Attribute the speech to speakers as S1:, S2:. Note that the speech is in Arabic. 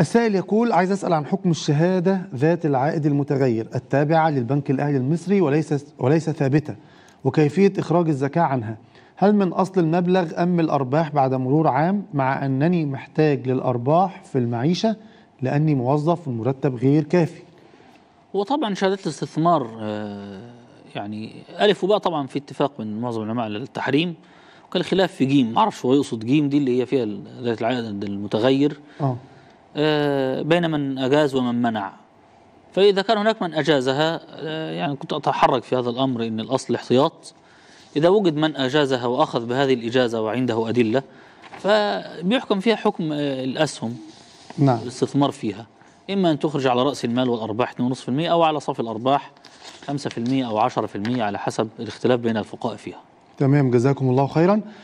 S1: السائل يقول عايز أسأل عن حكم الشهادة ذات العائد المتغير التابعة للبنك الأهلي المصري وليس, وليس ثابتة وكيفية إخراج الزكاة عنها هل من أصل المبلغ أم الأرباح بعد مرور عام مع أنني محتاج للأرباح في المعيشة لأني موظف المرتب غير كافي
S2: وطبعا شهادات الاستثمار آه، يعني ألف وباء طبعا في اتفاق من معظم العلماء على التحريم وكان خلاف في جيم ما اعرفش هو يقصد جيم دي اللي هي فيها ذات العدد المتغير آه. اه بين من اجاز ومن منع فاذا كان هناك من اجازها آه، يعني كنت اتحرك في هذا الامر ان الاصل احتياط اذا وجد من اجازها واخذ بهذه الاجازه وعنده ادله فبيحكم فيها حكم آه، الاسهم نعم الاستثمار فيها اما ان تخرج على راس المال والارباح 2.5% او على صافي الارباح 5% او 10% على حسب الاختلاف بين الفقهاء فيها
S1: تمام جزاكم الله خيرا